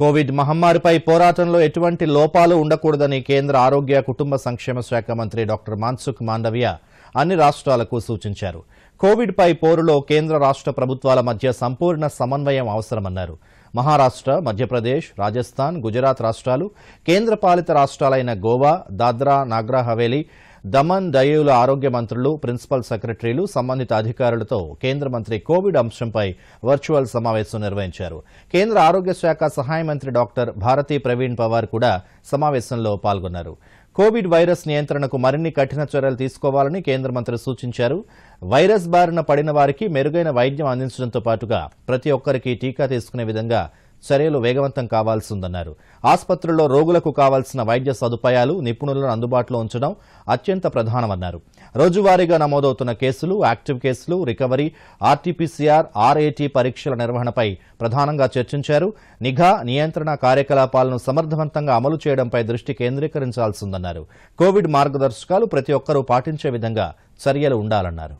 Covid మహమ్మారిపై పోరాటంలో ఎటువంటి లోపాలు ఉండకూడదని కేంద్ర ఆరోగ్య కుటుంబ సంక్షేమ శాఖ మంత్రి డాక్టర్ మాన్సుఖ్ మాండవ్య అన్ని రాష్ట్రాలకు సూచించారు కోవిడ్పై పోరులో కేంద్ర రాష్ట్ర ప్రభుత్వాల మధ్య సంపూర్ణ సమన్వయం అవసరమన్నారు మహారాష్ట్ర మధ్యప్రదేశ్ రాజస్థాన్ గుజరాత్ రాష్ట్రాలు కేంద్రపాలిత రాష్ట్రాలైన గోవా దాద్రా నాగ్రా హవేలీ దమన్ దయూల ఆరోగ్య మంత్రులు ప్రిన్సిపల్ సెక్రటరీలు సంబంధిత అధికారులతో కేంద్ర మంత్రి కోవిడ్ అంశంపై వర్చువల్ సమావేశం నిర్వహించారు కేంద్ర ఆరోగ్య శాఖ సహాయ మంత్రి డాక్టర్ భారతీ ప్రవీణ్ పవార్ కూడా సమావేశంలో పాల్గొన్నారు కోవిడ్ వైరస్ నియంత్రణకు మరిన్ని కఠిన చర్యలు తీసుకోవాలని కేంద్ర మంత్రి సూచించారు వైరస్ బారిన పడిన వారికి మెరుగైన వైద్యం అందించడంతో పాటుగా ప్రతి ఒక్కరికి టీకా తీసుకునే విధంగా చర్యలు వేగవంతం కావాల్సిందన్నారు ఆసుపత్రుల్లో రోగులకు కావాల్సిన వైద్య సదుపాయాలు నిపుణులను అందుబాటులో ఉంచడం అత్యంత ప్రధానమన్నారు రోజువారీగా నమోదవుతున్న కేసులు యాక్టివ్ కేసులు రికవరీ ఆర్టీపీసీఆర్ ఆర్ఏటీ పరీక్షల నిర్వహణపై ప్రధానంగా చర్చించారు నిఘా నియంత్రణ కార్యకలాపాలను సమర్థవంతంగా అమలు చేయడంపై దృష్టి కేంద్రీకరించాల్సిందన్నారు కోవిడ్ మార్గదర్శకాలు ప్రతి ఒక్కరూ పాటించే విధంగా చర్యలు ఉండాలన్నారు